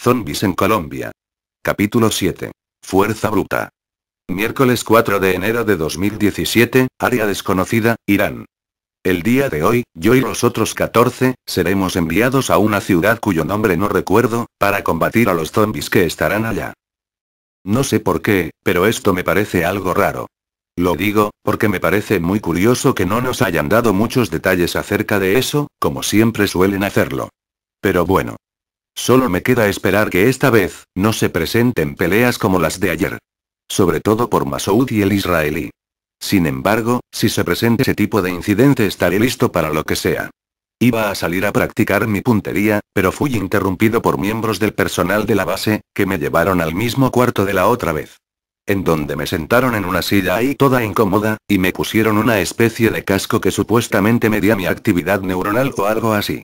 Zombies en Colombia. Capítulo 7. Fuerza Bruta. Miércoles 4 de enero de 2017, área desconocida, Irán. El día de hoy, yo y los otros 14, seremos enviados a una ciudad cuyo nombre no recuerdo, para combatir a los zombies que estarán allá. No sé por qué, pero esto me parece algo raro. Lo digo, porque me parece muy curioso que no nos hayan dado muchos detalles acerca de eso, como siempre suelen hacerlo. Pero bueno, Solo me queda esperar que esta vez, no se presenten peleas como las de ayer. Sobre todo por Masoud y el israelí. Sin embargo, si se presenta ese tipo de incidente estaré listo para lo que sea. Iba a salir a practicar mi puntería, pero fui interrumpido por miembros del personal de la base, que me llevaron al mismo cuarto de la otra vez. En donde me sentaron en una silla ahí toda incómoda, y me pusieron una especie de casco que supuestamente medía mi actividad neuronal o algo así.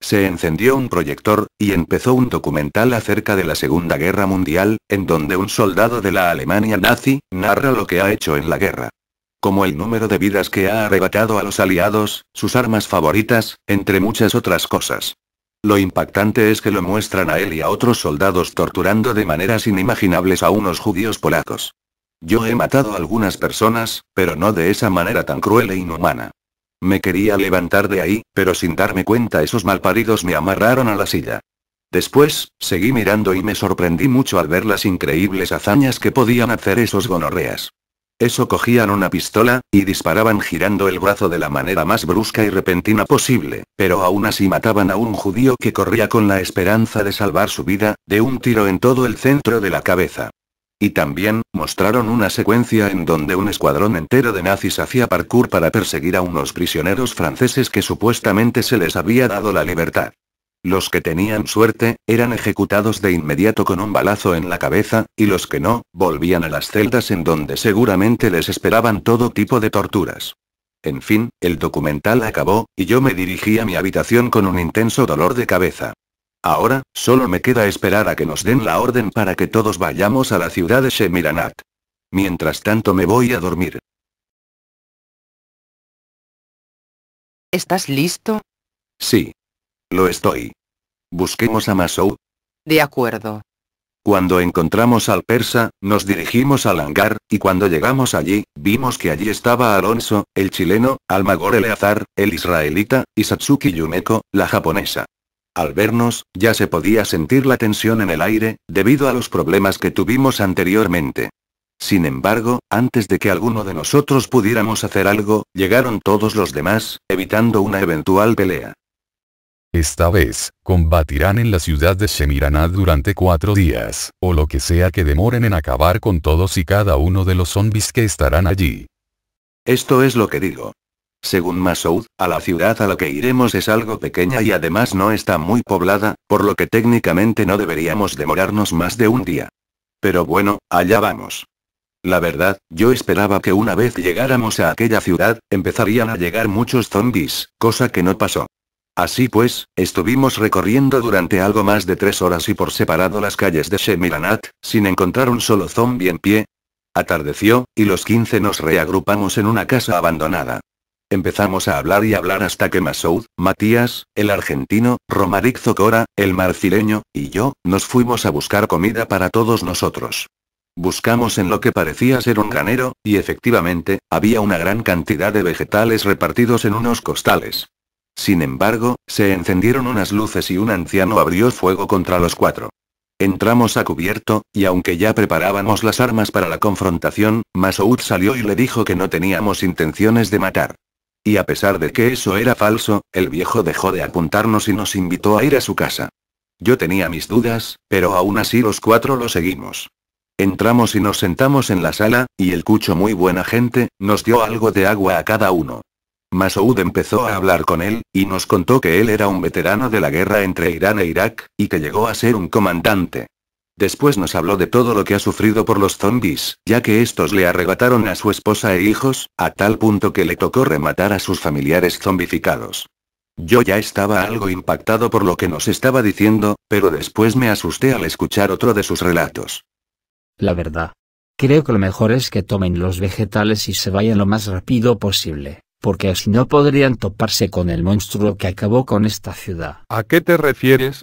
Se encendió un proyector, y empezó un documental acerca de la Segunda Guerra Mundial, en donde un soldado de la Alemania nazi, narra lo que ha hecho en la guerra. Como el número de vidas que ha arrebatado a los aliados, sus armas favoritas, entre muchas otras cosas. Lo impactante es que lo muestran a él y a otros soldados torturando de maneras inimaginables a unos judíos polacos. Yo he matado a algunas personas, pero no de esa manera tan cruel e inhumana. Me quería levantar de ahí, pero sin darme cuenta esos malparidos me amarraron a la silla. Después, seguí mirando y me sorprendí mucho al ver las increíbles hazañas que podían hacer esos gonorreas. Eso cogían una pistola, y disparaban girando el brazo de la manera más brusca y repentina posible, pero aún así mataban a un judío que corría con la esperanza de salvar su vida, de un tiro en todo el centro de la cabeza. Y también, mostraron una secuencia en donde un escuadrón entero de nazis hacía parkour para perseguir a unos prisioneros franceses que supuestamente se les había dado la libertad. Los que tenían suerte, eran ejecutados de inmediato con un balazo en la cabeza, y los que no, volvían a las celdas en donde seguramente les esperaban todo tipo de torturas. En fin, el documental acabó, y yo me dirigí a mi habitación con un intenso dolor de cabeza. Ahora, solo me queda esperar a que nos den la orden para que todos vayamos a la ciudad de Shemiranat. Mientras tanto me voy a dormir. ¿Estás listo? Sí. Lo estoy. Busquemos a Masou. De acuerdo. Cuando encontramos al persa, nos dirigimos al hangar, y cuando llegamos allí, vimos que allí estaba Alonso, el chileno, Almagor Eleazar, el israelita, y Satsuki Yumeko, la japonesa. Al vernos, ya se podía sentir la tensión en el aire, debido a los problemas que tuvimos anteriormente. Sin embargo, antes de que alguno de nosotros pudiéramos hacer algo, llegaron todos los demás, evitando una eventual pelea. Esta vez, combatirán en la ciudad de Shemiranad durante cuatro días, o lo que sea que demoren en acabar con todos y cada uno de los zombies que estarán allí. Esto es lo que digo. Según Masoud, a la ciudad a la que iremos es algo pequeña y además no está muy poblada, por lo que técnicamente no deberíamos demorarnos más de un día. Pero bueno, allá vamos. La verdad, yo esperaba que una vez llegáramos a aquella ciudad, empezarían a llegar muchos zombies, cosa que no pasó. Así pues, estuvimos recorriendo durante algo más de tres horas y por separado las calles de Shemiranat, sin encontrar un solo zombie en pie. Atardeció, y los 15 nos reagrupamos en una casa abandonada. Empezamos a hablar y hablar hasta que Masoud, Matías, el argentino, Romaric Zocora, el marcileño, y yo, nos fuimos a buscar comida para todos nosotros. Buscamos en lo que parecía ser un granero, y efectivamente, había una gran cantidad de vegetales repartidos en unos costales. Sin embargo, se encendieron unas luces y un anciano abrió fuego contra los cuatro. Entramos a cubierto, y aunque ya preparábamos las armas para la confrontación, Masoud salió y le dijo que no teníamos intenciones de matar. Y a pesar de que eso era falso, el viejo dejó de apuntarnos y nos invitó a ir a su casa. Yo tenía mis dudas, pero aún así los cuatro lo seguimos. Entramos y nos sentamos en la sala, y el cucho muy buena gente, nos dio algo de agua a cada uno. Masoud empezó a hablar con él, y nos contó que él era un veterano de la guerra entre Irán e Irak, y que llegó a ser un comandante. Después nos habló de todo lo que ha sufrido por los zombies, ya que estos le arrebataron a su esposa e hijos, a tal punto que le tocó rematar a sus familiares zombificados. Yo ya estaba algo impactado por lo que nos estaba diciendo, pero después me asusté al escuchar otro de sus relatos. La verdad. Creo que lo mejor es que tomen los vegetales y se vayan lo más rápido posible, porque así no podrían toparse con el monstruo que acabó con esta ciudad. ¿A qué te refieres?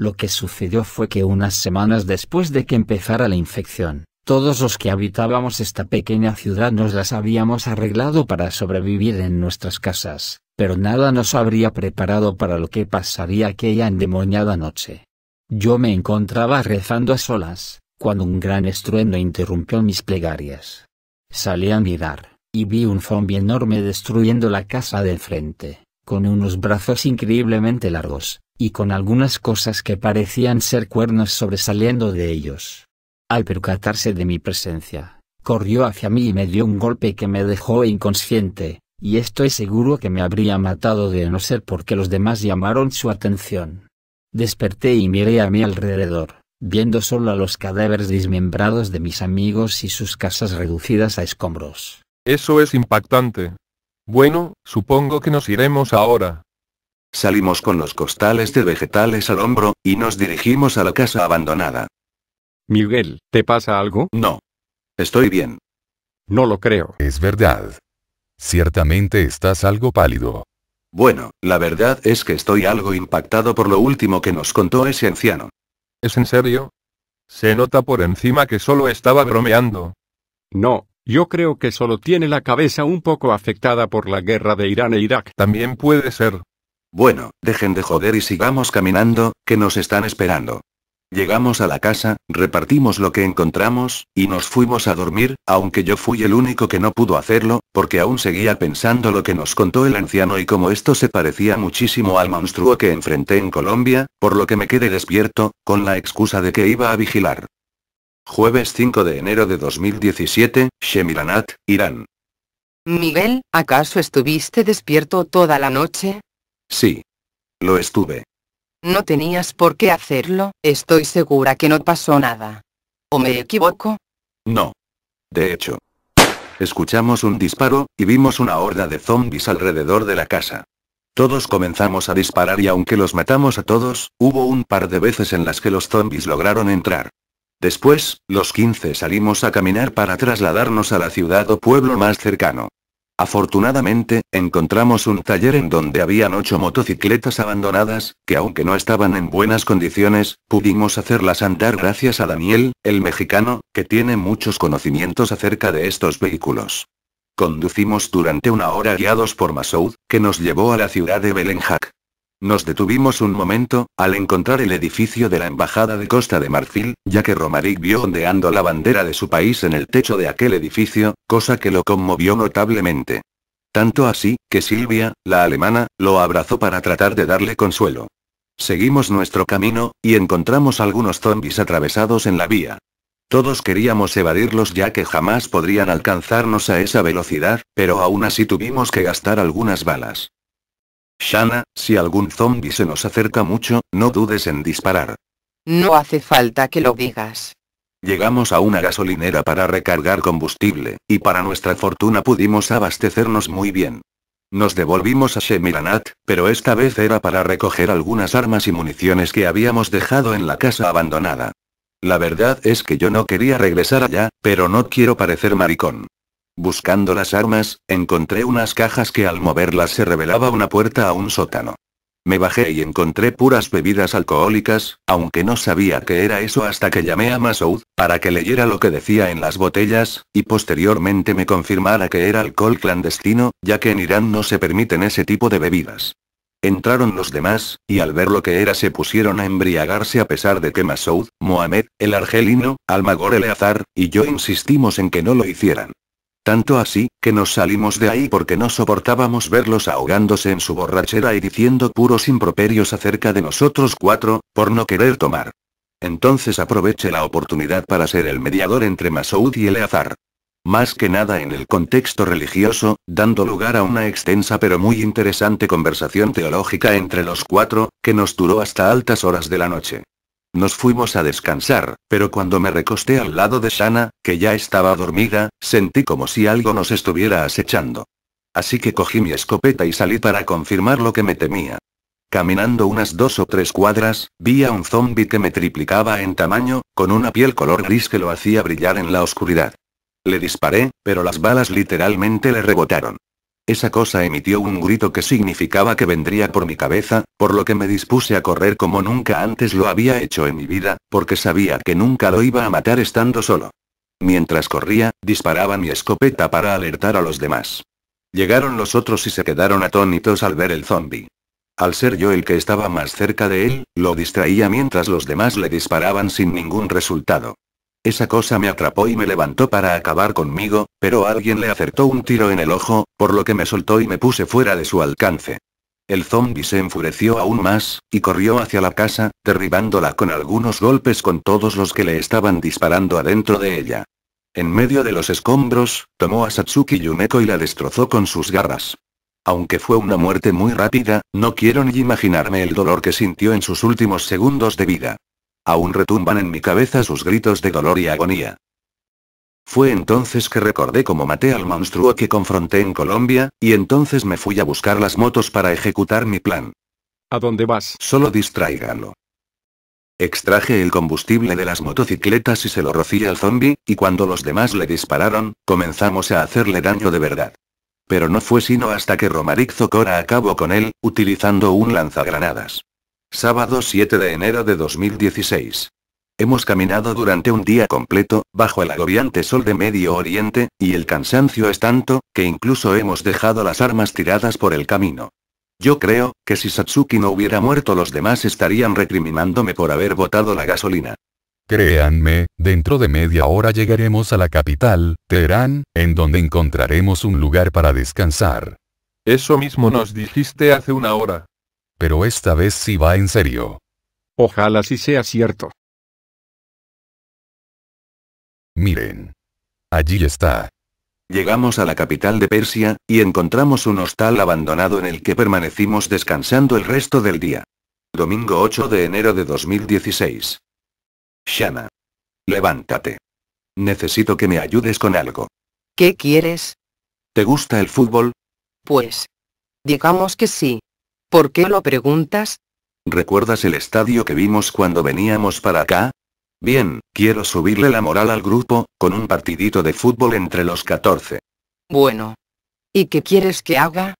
Lo que sucedió fue que unas semanas después de que empezara la infección, todos los que habitábamos esta pequeña ciudad nos las habíamos arreglado para sobrevivir en nuestras casas, pero nada nos habría preparado para lo que pasaría aquella endemoniada noche. Yo me encontraba rezando a solas, cuando un gran estruendo interrumpió mis plegarias. Salí a mirar, y vi un zombi enorme destruyendo la casa del frente, con unos brazos increíblemente largos, y con algunas cosas que parecían ser cuernos sobresaliendo de ellos. Al percatarse de mi presencia, corrió hacia mí y me dio un golpe que me dejó inconsciente, y estoy seguro que me habría matado de no ser porque los demás llamaron su atención. Desperté y miré a mi alrededor, viendo solo a los cadáveres dismembrados de mis amigos y sus casas reducidas a escombros. Eso es impactante. Bueno, supongo que nos iremos ahora. Salimos con los costales de vegetales al hombro, y nos dirigimos a la casa abandonada. Miguel, ¿te pasa algo? No. Estoy bien. No lo creo. Es verdad. Ciertamente estás algo pálido. Bueno, la verdad es que estoy algo impactado por lo último que nos contó ese anciano. ¿Es en serio? Se nota por encima que solo estaba bromeando. No, yo creo que solo tiene la cabeza un poco afectada por la guerra de Irán e Irak. También puede ser. Bueno, dejen de joder y sigamos caminando, que nos están esperando. Llegamos a la casa, repartimos lo que encontramos, y nos fuimos a dormir, aunque yo fui el único que no pudo hacerlo, porque aún seguía pensando lo que nos contó el anciano y como esto se parecía muchísimo al monstruo que enfrenté en Colombia, por lo que me quedé despierto, con la excusa de que iba a vigilar. Jueves 5 de enero de 2017, Shemiranat, Irán. Miguel, ¿acaso estuviste despierto toda la noche? Sí. Lo estuve. No tenías por qué hacerlo, estoy segura que no pasó nada. ¿O me equivoco? No. De hecho. Escuchamos un disparo, y vimos una horda de zombies alrededor de la casa. Todos comenzamos a disparar y aunque los matamos a todos, hubo un par de veces en las que los zombies lograron entrar. Después, los 15 salimos a caminar para trasladarnos a la ciudad o pueblo más cercano. Afortunadamente, encontramos un taller en donde habían ocho motocicletas abandonadas, que aunque no estaban en buenas condiciones, pudimos hacerlas andar gracias a Daniel, el mexicano, que tiene muchos conocimientos acerca de estos vehículos. Conducimos durante una hora guiados por Masoud, que nos llevó a la ciudad de Belenjac. Nos detuvimos un momento, al encontrar el edificio de la Embajada de Costa de Marfil, ya que Romaric vio ondeando la bandera de su país en el techo de aquel edificio, cosa que lo conmovió notablemente. Tanto así, que Silvia, la alemana, lo abrazó para tratar de darle consuelo. Seguimos nuestro camino, y encontramos algunos zombis atravesados en la vía. Todos queríamos evadirlos ya que jamás podrían alcanzarnos a esa velocidad, pero aún así tuvimos que gastar algunas balas. Shana, si algún zombie se nos acerca mucho, no dudes en disparar. No hace falta que lo digas. Llegamos a una gasolinera para recargar combustible, y para nuestra fortuna pudimos abastecernos muy bien. Nos devolvimos a Shemiranat, pero esta vez era para recoger algunas armas y municiones que habíamos dejado en la casa abandonada. La verdad es que yo no quería regresar allá, pero no quiero parecer maricón. Buscando las armas, encontré unas cajas que al moverlas se revelaba una puerta a un sótano. Me bajé y encontré puras bebidas alcohólicas, aunque no sabía qué era eso hasta que llamé a Masoud, para que leyera lo que decía en las botellas, y posteriormente me confirmara que era alcohol clandestino, ya que en Irán no se permiten ese tipo de bebidas. Entraron los demás, y al ver lo que era se pusieron a embriagarse a pesar de que Masoud, Mohamed, el argelino, Almagor Eleazar, y yo insistimos en que no lo hicieran tanto así, que nos salimos de ahí porque no soportábamos verlos ahogándose en su borrachera y diciendo puros improperios acerca de nosotros cuatro, por no querer tomar. Entonces aproveché la oportunidad para ser el mediador entre Masoud y Eleazar. Más que nada en el contexto religioso, dando lugar a una extensa pero muy interesante conversación teológica entre los cuatro, que nos duró hasta altas horas de la noche. Nos fuimos a descansar, pero cuando me recosté al lado de Sana, que ya estaba dormida, sentí como si algo nos estuviera acechando. Así que cogí mi escopeta y salí para confirmar lo que me temía. Caminando unas dos o tres cuadras, vi a un zombi que me triplicaba en tamaño, con una piel color gris que lo hacía brillar en la oscuridad. Le disparé, pero las balas literalmente le rebotaron. Esa cosa emitió un grito que significaba que vendría por mi cabeza, por lo que me dispuse a correr como nunca antes lo había hecho en mi vida, porque sabía que nunca lo iba a matar estando solo. Mientras corría, disparaba mi escopeta para alertar a los demás. Llegaron los otros y se quedaron atónitos al ver el zombi. Al ser yo el que estaba más cerca de él, lo distraía mientras los demás le disparaban sin ningún resultado. Esa cosa me atrapó y me levantó para acabar conmigo, pero alguien le acertó un tiro en el ojo, por lo que me soltó y me puse fuera de su alcance. El zombi se enfureció aún más, y corrió hacia la casa, derribándola con algunos golpes con todos los que le estaban disparando adentro de ella. En medio de los escombros, tomó a Satsuki Yumeko y la destrozó con sus garras. Aunque fue una muerte muy rápida, no quiero ni imaginarme el dolor que sintió en sus últimos segundos de vida. Aún retumban en mi cabeza sus gritos de dolor y agonía. Fue entonces que recordé cómo maté al monstruo que confronté en Colombia, y entonces me fui a buscar las motos para ejecutar mi plan. ¿A dónde vas? Solo distráigalo. Extraje el combustible de las motocicletas y se lo rocí al zombie, y cuando los demás le dispararon, comenzamos a hacerle daño de verdad. Pero no fue sino hasta que Romaric Zocora acabó con él, utilizando un lanzagranadas. Sábado 7 de enero de 2016. Hemos caminado durante un día completo, bajo el agobiante sol de Medio Oriente, y el cansancio es tanto, que incluso hemos dejado las armas tiradas por el camino. Yo creo, que si Satsuki no hubiera muerto los demás estarían recriminándome por haber botado la gasolina. Créanme, dentro de media hora llegaremos a la capital, Teherán, en donde encontraremos un lugar para descansar. Eso mismo nos dijiste hace una hora. Pero esta vez sí va en serio. Ojalá sí sea cierto. Miren. Allí está. Llegamos a la capital de Persia, y encontramos un hostal abandonado en el que permanecimos descansando el resto del día. Domingo 8 de enero de 2016. Shana. Levántate. Necesito que me ayudes con algo. ¿Qué quieres? ¿Te gusta el fútbol? Pues. Digamos que sí. ¿Por qué lo preguntas? ¿Recuerdas el estadio que vimos cuando veníamos para acá? Bien, quiero subirle la moral al grupo, con un partidito de fútbol entre los 14. Bueno. ¿Y qué quieres que haga?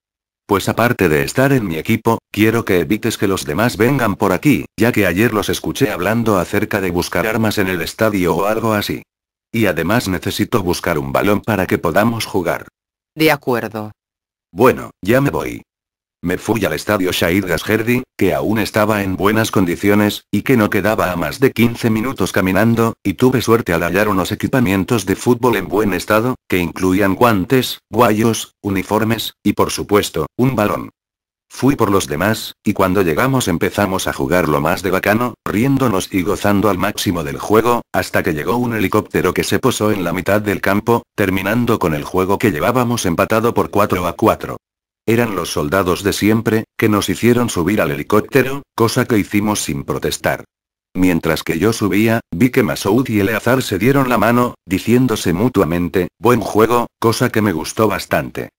Pues aparte de estar en mi equipo, quiero que evites que los demás vengan por aquí, ya que ayer los escuché hablando acerca de buscar armas en el estadio o algo así. Y además necesito buscar un balón para que podamos jugar. De acuerdo. Bueno, ya me voy. Me fui al estadio Shahid Gasherdi, que aún estaba en buenas condiciones, y que no quedaba a más de 15 minutos caminando, y tuve suerte al hallar unos equipamientos de fútbol en buen estado, que incluían guantes, guayos, uniformes, y por supuesto, un balón. Fui por los demás, y cuando llegamos empezamos a jugar lo más de bacano, riéndonos y gozando al máximo del juego, hasta que llegó un helicóptero que se posó en la mitad del campo, terminando con el juego que llevábamos empatado por 4 a 4. Eran los soldados de siempre, que nos hicieron subir al helicóptero, cosa que hicimos sin protestar. Mientras que yo subía, vi que Masoud y Eleazar se dieron la mano, diciéndose mutuamente, buen juego, cosa que me gustó bastante.